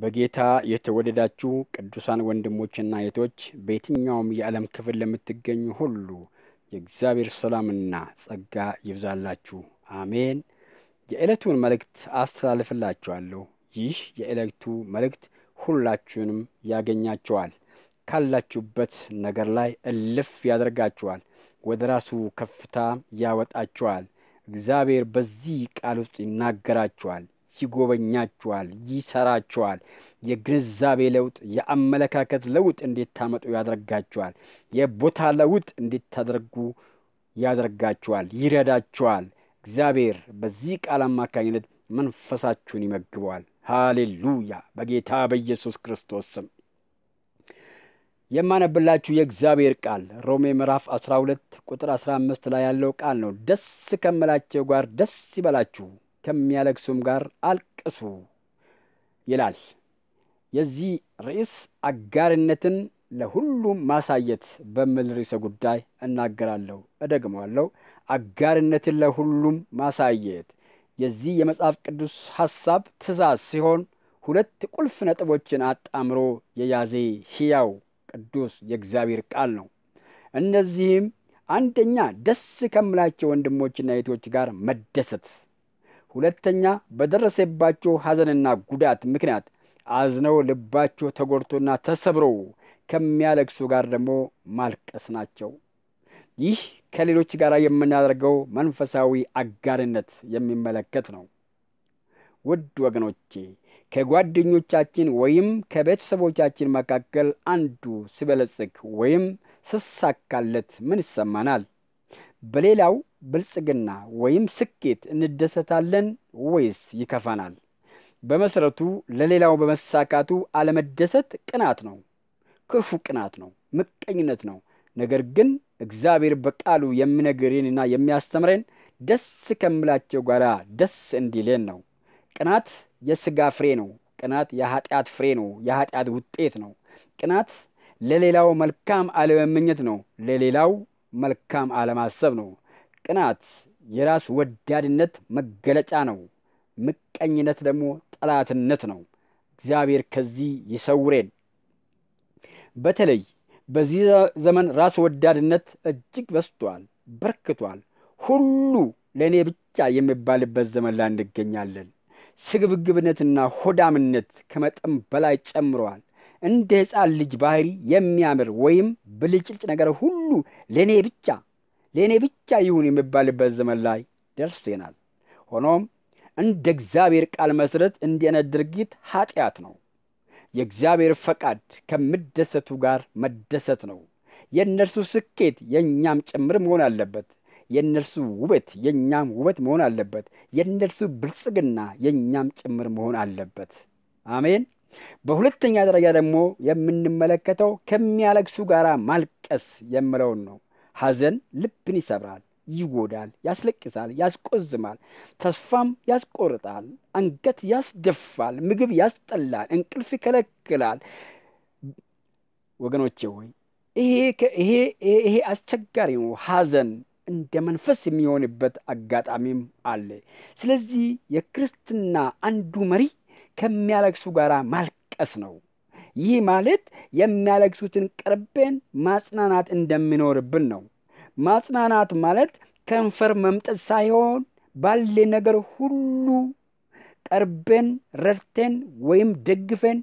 በጌታ የተወደዳችሁ ቅዱሳን ወንድሞችና እህቶች በየትኛውም የዓለም ክፍል ለምትገኙ ሁሉ የእግዚአብሔር ሰላምና ጸጋ ይብዛላችሁ። አሜን። የዕለቱን መልእክት አስተላልፍላችኋለሁ። ይህ የዕለቱ መልእክት ሁላችሁንም ያገኛችኋል፣ ካላችሁበት ነገር ላይ እልፍ ያደርጋችኋል፣ ወደ ራሱ ከፍታ ያወጣችኋል። እግዚአብሔር በዚህ ቃል ውስጥ ይናገራችኋል። ይጎበኛችኋል፣ ይሰራችኋል። የግንዛቤ ለውጥ፣ የአመለካከት ለውጥ እንዲታመጡ ያደርጋችኋል። የቦታ ለውጥ እንዲታደርጉ ያደርጋችኋል፣ ይረዳችኋል። እግዚአብሔር በዚህ ቃል አማካኝነት መንፈሳችሁን ይመግበዋል። ሃሌሉያ! በጌታ በኢየሱስ ክርስቶስ ስም የማነብላችሁ የእግዚአብሔር ቃል ሮሜ ምዕራፍ 12 ቁጥር 15 ላይ ያለው ቃል ነው። ደስ ከምላቸው ጋር ደስ ይበላችሁ ከሚያለቅሱም ጋር አልቅሱ ይላል። የዚህ ርዕስ አጋርነትን ለሁሉም ማሳየት በሚል ርዕሰ ጉዳይ እናገራለሁ። እደግመዋለሁ። አጋርነትን ለሁሉም ማሳየት የዚህ የመጽሐፍ ቅዱስ ሐሳብ ትእዛዝ ሲሆን ሁለት ቁልፍ ነጥቦችን አጣምሮ የያዘ ሕያው ቅዱስ የእግዚአብሔር ቃል ነው። እነዚህም አንደኛ ደስ ከምላቸው ወንድሞችና እህቶች ጋር መደሰት ሁለተኛ በደረሰባቸው ሐዘንና ጉዳት ምክንያት አዝነው ልባቸው ተጎድቶና ተሰብሮ ከሚያለቅሱ ጋር ደግሞ ማልቀስ ናቸው። ይህ ከሌሎች ጋር የምናደርገው መንፈሳዊ አጋርነት የሚመለከት ነው። ውድ ወገኖቼ ከጓደኞቻችን ወይም ከቤተሰቦቻችን መካከል አንዱ ሲበለጽግ ወይም ስሳካለት ምን ይሰማናል? በሌላው ብልጽግና ወይም ስኬት እንደሰታለን ወይስ ይከፋናል? በመሰረቱ ለሌላው በመሳካቱ አለመደሰት ቅናት ነው፣ ክፉ ቅናት ነው፣ ምቀኝነት ነው። ነገር ግን እግዚአብሔር በቃሉ የሚነግሬንና የሚያስተምረን ደስ ከምላቸው ጋር ደስ እንዲለን ነው። ቅናት የስጋ ፍሬ ነው። ቅናት የኃጢአት ፍሬ ነው። የኃጢአት ውጤት ነው። ቅናት ለሌላው መልካም አለመመኘት ነው። ለሌላው መልካም አለማሰብ ነው። ቅናት የራስ ወዳድነት መገለጫ ነው። ምቀኝነት ደግሞ ጠላትነት ነው። እግዚአብሔር ከዚህ ይሰውሬን። በተለይ በዚህ ዘመን ራስ ወዳድነት እጅግ በስቷል፣ በርክቷል። ሁሉ ለእኔ ብቻ የሚባልበት ዘመን ላይ እንገኛለን። ስግብግብነትና ሆዳምነት ከመጠን በላይ ጨምረዋል። እንደ ሕፃን ልጅ ባህሪ የሚያምር ወይም ብልጭልጭ ነገር ሁሉ ለእኔ ብቻ ለእኔ ብቻ ይሁን የሚባልበት ዘመን ላይ ደርሰናል። ሆኖም እንደ እግዚአብሔር ቃል መሠረት እንዲህ ድርጊት ኃጢአት ነው። የእግዚአብሔር ፈቃድ ከምደሰቱ ጋር መደሰት ነው። የእነርሱ ስኬት የእኛም ጭምር መሆን አለበት። የእነርሱ ውበት የእኛም ውበት መሆን አለበት። የእነርሱ ብልጽግና የእኛም ጭምር መሆን አለበት። አሜን። በሁለተኛ ደረጃ ደግሞ የምንመለከተው ከሚያለቅሱ ጋር ማልቀስ የምለውን ነው። ሐዘን ልብን ይሰብራል፣ ይጎዳል፣ ያስለቅሳል፣ ያስቆዝማል፣ ተስፋም ያስቆርጣል፣ አንገት ያስደፋል፣ ምግብ ያስጠላል፣ እንቅልፍ ይከለክላል። ወገኖቼ ሆይ ይሄ አስቸጋሪ ነው። ሐዘን እንደ መንፈስ የሚሆንበት አጋጣሚም አለ። ስለዚህ የክርስትና አንዱ መሪ ከሚያለቅሱ ጋር ማልቀስ ነው። ይህ ማለት የሚያለቅሱትን ቅርቤን ማጽናናት እንደሚኖርብን ነው። ማጽናናት ማለት ከንፈር መምጠጥ ሳይሆን ባለ ነገር ሁሉ ቀርቤን ረድተን ወይም ደግፈን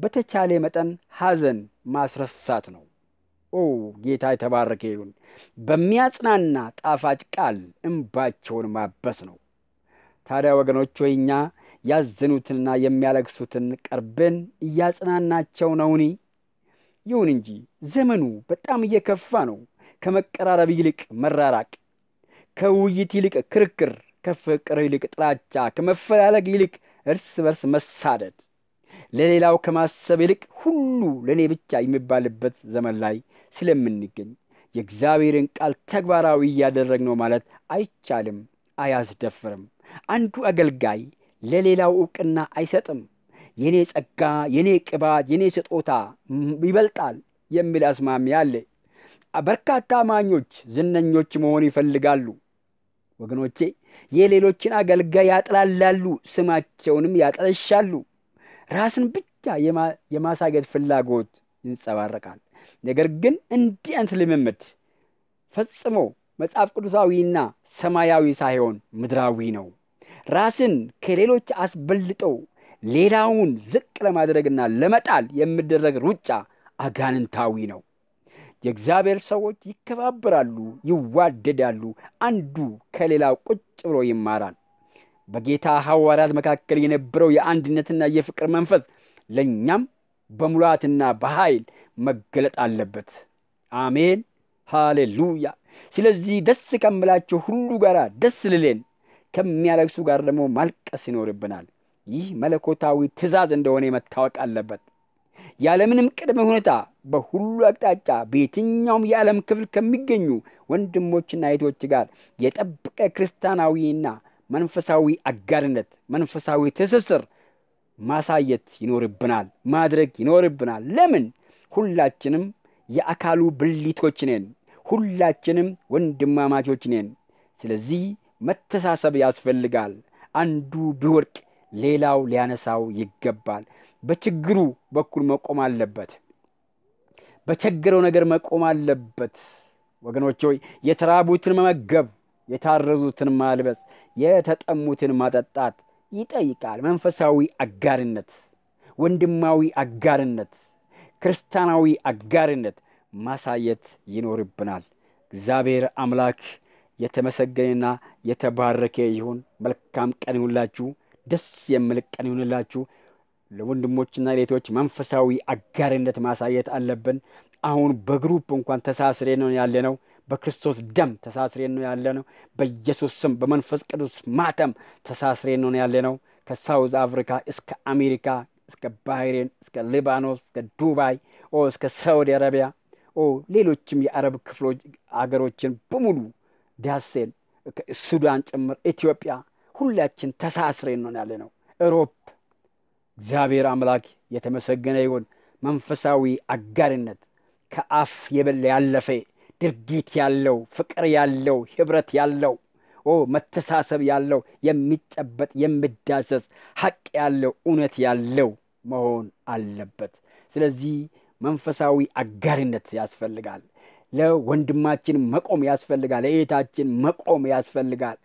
በተቻለ መጠን ሐዘን ማስረሳት ነው። ኦ ጌታ የተባረከ ይሁን። በሚያጽናና ጣፋጭ ቃል እምባቸውን ማበስ ነው። ታዲያ ወገኖች ሆይ እኛ ያዘኑትንና የሚያለግሱትን ቀርበን እያጽናናቸው ነውኒ። ይሁን እንጂ ዘመኑ በጣም እየከፋ ነው። ከመቀራረብ ይልቅ መራራቅ፣ ከውይይት ይልቅ ክርክር፣ ከፍቅር ይልቅ ጥላቻ፣ ከመፈላለግ ይልቅ እርስ በርስ መሳደድ፣ ለሌላው ከማሰብ ይልቅ ሁሉ ለእኔ ብቻ የሚባልበት ዘመን ላይ ስለምንገኝ የእግዚአብሔርን ቃል ተግባራዊ እያደረግነው ማለት አይቻልም፣ አያስደፍርም። አንዱ አገልጋይ ለሌላው እውቅና አይሰጥም። የኔ ጸጋ፣ የኔ ቅባት፣ የኔ ስጦታ ይበልጣል የሚል አስማሚ አለ። በርካታ አማኞች ዝነኞች መሆን ይፈልጋሉ። ወገኖቼ የሌሎችን አገልጋይ ያጥላላሉ፣ ስማቸውንም ያጠለሻሉ። ራስን ብቻ የማሳገድ ፍላጎት ይንጸባረቃል። ነገር ግን እንዲህ ልምምድ ፈጽሞ መጽሐፍ ቅዱሳዊና ሰማያዊ ሳይሆን ምድራዊ ነው። ራስን ከሌሎች አስበልጠው ሌላውን ዝቅ ለማድረግና ለመጣል የሚደረግ ሩጫ አጋንንታዊ ነው። የእግዚአብሔር ሰዎች ይከባበራሉ፣ ይዋደዳሉ፣ አንዱ ከሌላው ቁጭ ብሎ ይማራል። በጌታ ሐዋርያት መካከል የነበረው የአንድነትና የፍቅር መንፈስ ለእኛም በሙላትና በኃይል መገለጥ አለበት። አሜን፣ ሃሌሉያ። ስለዚህ ደስ ከምላቸው ሁሉ ጋር ደስ ልሌን ከሚያለቅሱ ጋር ደግሞ ማልቀስ ይኖርብናል። ይህ መለኮታዊ ትእዛዝ እንደሆነ መታወቅ አለበት። ያለምንም ቅድመ ሁኔታ በሁሉ አቅጣጫ በየትኛውም የዓለም ክፍል ከሚገኙ ወንድሞችና እህቶች ጋር የጠበቀ ክርስቲያናዊና መንፈሳዊ አጋርነት፣ መንፈሳዊ ትስስር ማሳየት ይኖርብናል፣ ማድረግ ይኖርብናል። ለምን? ሁላችንም የአካሉ ብልቶች ነን። ሁላችንም ወንድማማቾች ነን። ስለዚህ መተሳሰብ ያስፈልጋል። አንዱ ቢወድቅ ሌላው ሊያነሳው ይገባል። በችግሩ በኩል መቆም አለበት። በቸገረው ነገር መቆም አለበት። ወገኖች ሆይ የተራቡትን መመገብ፣ የታረዙትን ማልበስ፣ የተጠሙትን ማጠጣት ይጠይቃል። መንፈሳዊ አጋርነት፣ ወንድማዊ አጋርነት፣ ክርስቲያናዊ አጋርነት ማሳየት ይኖርብናል። እግዚአብሔር አምላክ የተመሰገነና የተባረከ ይሁን። መልካም ቀን ይሁንላችሁ። ደስ የሚል ቀን ይሁንላችሁ። ለወንድሞችና ሌቶች መንፈሳዊ አጋርነት ማሳየት አለብን። አሁን በግሩፕ እንኳን ተሳስሬ ነው ያለ ነው። በክርስቶስ ደም ተሳስሬ ነው ያለ ነው። በኢየሱስ ስም በመንፈስ ቅዱስ ማተም ተሳስሬ ነው ያለ ነው። ከሳውዝ አፍሪካ እስከ አሜሪካ እስከ ባህሬን እስከ ሊባኖስ እስከ ዱባይ እስከ ሳውዲ አረቢያ ሌሎችም የአረብ ክፍሎች አገሮችን በሙሉ ዲያሴን ሱዳን ጭምር ኢትዮጵያ ሁላችን ተሳስሬን ነን ያለ ነው ኤሮፕ እግዚአብሔር አምላክ የተመሰገነ ይሁን መንፈሳዊ አጋሪነት ከአፍ የበለ ያለፈ ድርጊት ያለው ፍቅር ያለው ህብረት ያለው ኦ መተሳሰብ ያለው የሚጨበጥ የሚዳሰስ ሐቅ ያለው እውነት ያለው መሆን አለበት ስለዚህ መንፈሳዊ አጋሪነት ያስፈልጋል ለወንድማችን መቆም ያስፈልጋል። ለእህታችን መቆም ያስፈልጋል።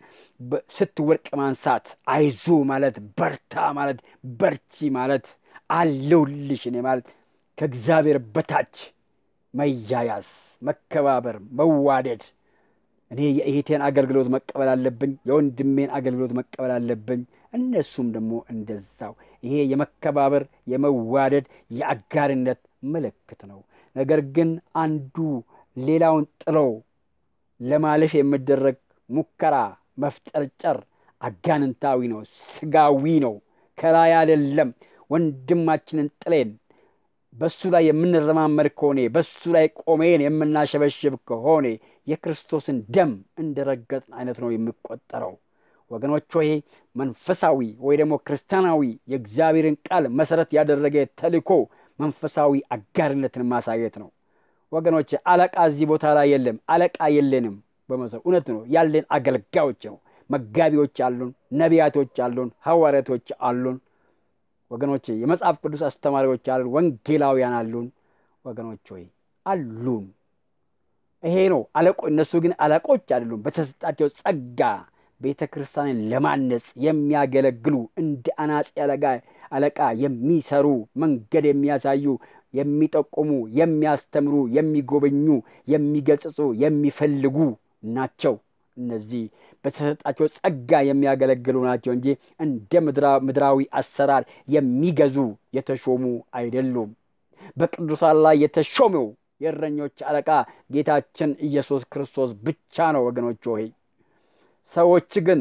ስትወርቅ ማንሳት፣ አይዞ ማለት፣ በርታ ማለት፣ በርቺ ማለት፣ አለውልሽ እኔ ማለት ከእግዚአብሔር በታች መያያዝ፣ መከባበር፣ መዋደድ። እኔ የእህቴን አገልግሎት መቀበል አለብኝ፣ የወንድሜን አገልግሎት መቀበል አለብኝ። እነሱም ደግሞ እንደዛው። ይሄ የመከባበር የመዋደድ የአጋርነት ምልክት ነው። ነገር ግን አንዱ ሌላውን ጥሎ ለማለፍ የሚደረግ ሙከራ መፍጨርጨር አጋንንታዊ ነው፣ ስጋዊ ነው፣ ከላይ አይደለም። ወንድማችንን ጥሌን በሱ ላይ የምንረማመድ ከሆነ በሱ ላይ ቆሜን የምናሸበሽብ ከሆነ የክርስቶስን ደም እንደረገጥን አይነት ነው የሚቆጠረው። ወገኖች ሆይ መንፈሳዊ ወይ ደግሞ ክርስቲያናዊ የእግዚአብሔርን ቃል መሰረት ያደረገ ተልእኮ መንፈሳዊ አጋርነትን ማሳየት ነው። ወገኖች አለቃ እዚህ ቦታ ላይ የለም። አለቃ የለንም። በመሰ እውነት ነው ያለን አገልጋዮች ነው። መጋቢዎች አሉን፣ ነቢያቶች አሉን፣ ሐዋርያቶች አሉን። ወገኖች የመጽሐፍ ቅዱስ አስተማሪዎች አሉን፣ ወንጌላውያን አሉን። ወገኖች ወይ አሉን። ይሄ ነው አለቆ እነሱ ግን አለቆች አይደሉም። በተሰጣቸው ጸጋ ቤተ ክርስቲያንን ለማነጽ የሚያገለግሉ እንደ አናጺ አለቃ የሚሰሩ መንገድ የሚያሳዩ የሚጠቁሙ፣ የሚያስተምሩ፣ የሚጎበኙ፣ የሚገጽጹ፣ የሚፈልጉ ናቸው። እነዚህ በተሰጣቸው ጸጋ የሚያገለግሉ ናቸው እንጂ እንደ ምድራዊ አሰራር የሚገዙ የተሾሙ አይደሉም። በቅዱሳን ላይ የተሾመው የእረኞች አለቃ ጌታችን ኢየሱስ ክርስቶስ ብቻ ነው። ወገኖች ሆይ ሰዎች ግን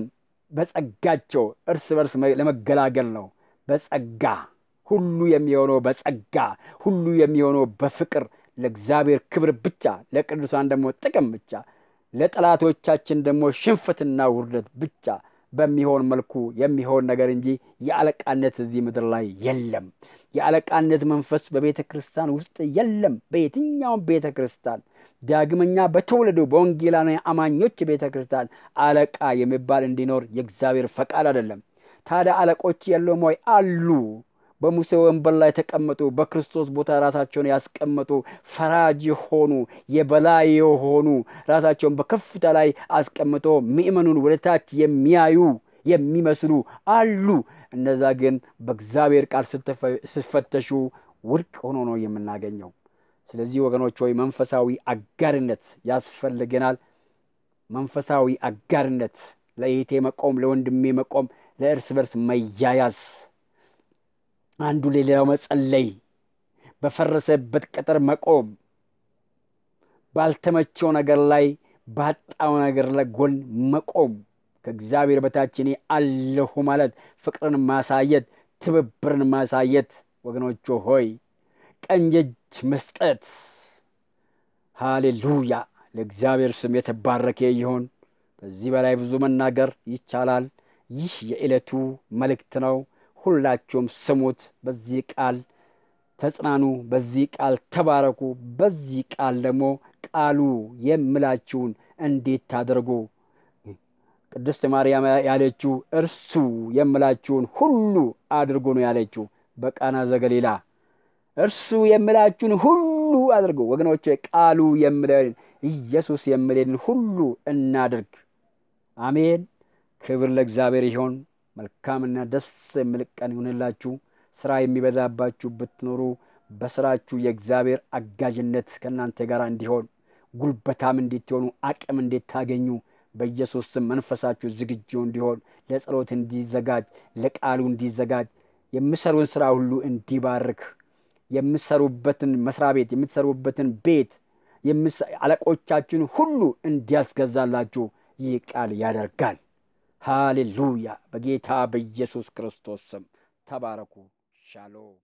በጸጋቸው እርስ በርስ ለመገላገል ነው። በጸጋ ሁሉ የሚሆነው በጸጋ ሁሉ የሚሆነው በፍቅር ለእግዚአብሔር ክብር ብቻ፣ ለቅዱሳን ደግሞ ጥቅም ብቻ፣ ለጠላቶቻችን ደግሞ ሽንፈትና ውርደት ብቻ በሚሆን መልኩ የሚሆን ነገር እንጂ የአለቃነት እዚህ ምድር ላይ የለም። የአለቃነት መንፈስ በቤተ ክርስቲያን ውስጥ የለም። በየትኛውም ቤተ ክርስቲያን ዳግመኛ በተወለዱ በወንጌላውያን አማኞች ቤተ ክርስቲያን አለቃ የሚባል እንዲኖር የእግዚአብሔር ፈቃድ አይደለም። ታዲያ አለቆች የሉም ወይ? አሉ። በሙሴ ወንበር ላይ ተቀመጡ በክርስቶስ ቦታ ራሳቸውን ያስቀመጡ ፈራጅ የሆኑ የበላይ የሆኑ ራሳቸውን በከፍታ ላይ አስቀምጦ ምእመኑን ወደ ታች የሚያዩ የሚመስሉ አሉ። እነዛ ግን በእግዚአብሔር ቃል ስትፈተሹ ውድቅ ሆኖ ነው የምናገኘው። ስለዚህ ወገኖች ሆይ መንፈሳዊ አጋርነት ያስፈልገናል። መንፈሳዊ አጋርነት ለእህቴ መቆም፣ ለወንድሜ መቆም፣ ለእርስ በርስ መያያዝ አንዱ ለሌላው መጸለይ፣ በፈረሰበት ቅጥር መቆም፣ ባልተመቸው ነገር ላይ ባጣው ነገር ላይ ጎን መቆም፣ ከእግዚአብሔር በታች እኔ አለሁ ማለት፣ ፍቅርን ማሳየት፣ ትብብርን ማሳየት። ወገኖቹ ሆይ ቀንጀጅ መስጠት። ሃሌሉያ! ለእግዚአብሔር ስም የተባረከ ይሁን። ከዚህ በላይ ብዙ መናገር ይቻላል። ይህ የዕለቱ መልእክት ነው። ሁላችሁም ስሙት፣ በዚህ ቃል ተጽናኑ፣ በዚህ ቃል ተባረኩ፣ በዚህ ቃል ደግሞ ቃሉ የምላችሁን እንዴት ታደርጉ ቅድስት ማርያም ያለችው እርሱ የምላችሁን ሁሉ አድርጎ ነው ያለችው። በቃና ዘገሊላ እርሱ የምላችሁን ሁሉ አድርጎ። ወገኖቼ ቃሉ የምለን ኢየሱስ የምለን ሁሉ እናድርግ። አሜን። ክብር ለእግዚአብሔር ይሆን። መልካምና ደስ የሚል ቀን ይሁንላችሁ። ስራ የሚበዛባችሁ ብትኖሩ በስራችሁ የእግዚአብሔር አጋዥነት ከእናንተ ጋር እንዲሆን፣ ጉልበታም እንድትሆኑ፣ አቅም እንድታገኙ በኢየሱስ ስም መንፈሳችሁ ዝግጁ እንዲሆን፣ ለጸሎት እንዲዘጋጅ፣ ለቃሉ እንዲዘጋጅ፣ የምሰሩን ስራ ሁሉ እንዲባርክ፣ የምሰሩበትን መስሪያ ቤት፣ የምትሰሩበትን ቤት አለቆቻችሁን ሁሉ እንዲያስገዛላችሁ ይህ ቃል ያደርጋል። ሃሌሉያ። በጌታ በኢየሱስ ክርስቶስ ስም ተባረኩ። ሻሎም